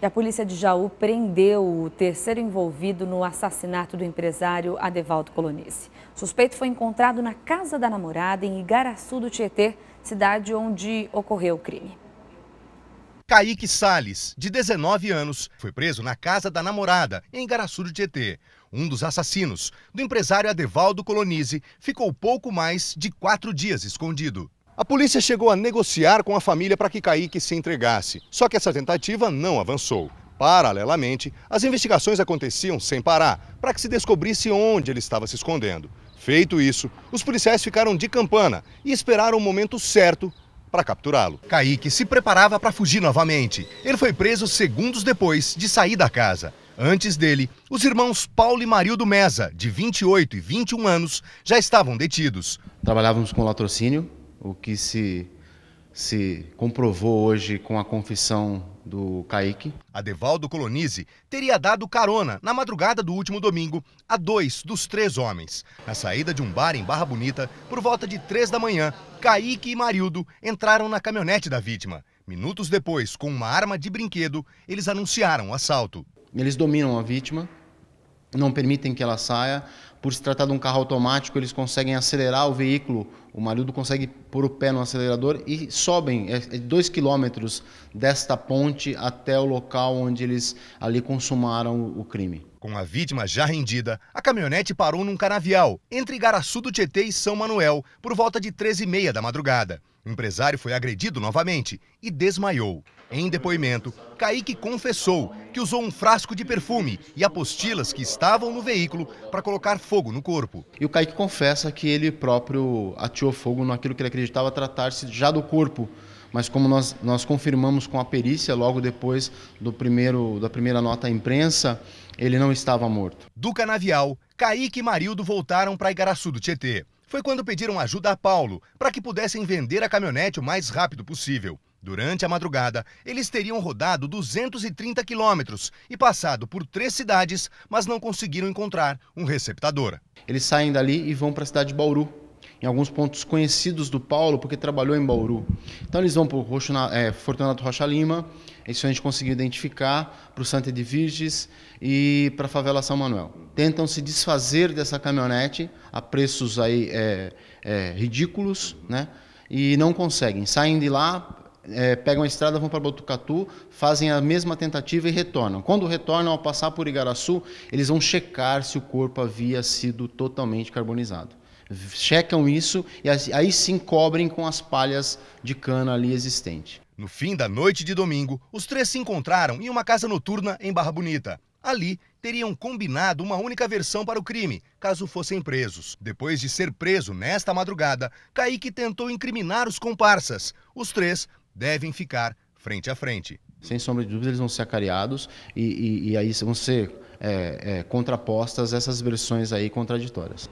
E a polícia de Jaú prendeu o terceiro envolvido no assassinato do empresário Adevaldo Colonice. O suspeito foi encontrado na casa da namorada em Igaraçu do Tietê, cidade onde ocorreu o crime. Kaique Salles, de 19 anos, foi preso na casa da namorada, em Igaraçu do Tietê. Um dos assassinos, do empresário Adevaldo Colonize, ficou pouco mais de quatro dias escondido. A polícia chegou a negociar com a família para que Kaique se entregasse, só que essa tentativa não avançou. Paralelamente, as investigações aconteciam sem parar, para que se descobrisse onde ele estava se escondendo. Feito isso, os policiais ficaram de campana e esperaram o momento certo para capturá-lo. Kaique se preparava para fugir novamente. Ele foi preso segundos depois de sair da casa. Antes dele, os irmãos Paulo e Marildo Meza, de 28 e 21 anos, já estavam detidos. Trabalhávamos com latrocínio o que se se comprovou hoje com a confissão do Kaique. Adevaldo Colonize teria dado carona na madrugada do último domingo a dois dos três homens. Na saída de um bar em Barra Bonita, por volta de três da manhã, Kaique e Marildo entraram na caminhonete da vítima. Minutos depois, com uma arma de brinquedo, eles anunciaram o assalto. Eles dominam a vítima, não permitem que ela saia. Por se tratar de um carro automático, eles conseguem acelerar o veículo. O marido consegue pôr o pé no acelerador e sobem é, é dois quilômetros desta ponte até o local onde eles ali consumaram o crime. Com a vítima já rendida, a caminhonete parou num canavial entre Garaçu do Tietê e São Manuel por volta de 13h30 da madrugada. O empresário foi agredido novamente e desmaiou. Em depoimento, Kaique confessou que usou um frasco de perfume e apostilas que estavam no veículo para colocar fogo no corpo. E o Kaique confessa que ele próprio atirou fogo naquilo que ele acreditava tratar-se já do corpo. Mas como nós, nós confirmamos com a perícia logo depois do primeiro, da primeira nota à imprensa, ele não estava morto. Do canavial, Kaique e Marildo voltaram para Igaraçu do Tietê foi quando pediram ajuda a Paulo para que pudessem vender a caminhonete o mais rápido possível. Durante a madrugada, eles teriam rodado 230 quilômetros e passado por três cidades, mas não conseguiram encontrar um receptador. Eles saem dali e vão para a cidade de Bauru, em alguns pontos conhecidos do Paulo, porque trabalhou em Bauru. Então eles vão para o é, Fortunato Rocha Lima, isso a gente conseguiu identificar, para o Santa de Virges e para a favela São Manuel. Tentam se desfazer dessa caminhonete a preços aí é, é, ridículos, né? E não conseguem. Saem de lá, é, pegam a estrada, vão para Botucatu, fazem a mesma tentativa e retornam. Quando retornam, ao passar por Igaraçu, eles vão checar se o corpo havia sido totalmente carbonizado checam isso e aí sim cobrem com as palhas de cana ali existente. No fim da noite de domingo, os três se encontraram em uma casa noturna em Barra Bonita. Ali, teriam combinado uma única versão para o crime, caso fossem presos. Depois de ser preso nesta madrugada, Kaique tentou incriminar os comparsas. Os três devem ficar frente a frente. Sem sombra de dúvida, eles vão ser acariados e, e, e aí vão ser é, é, contrapostas essas versões aí contraditórias.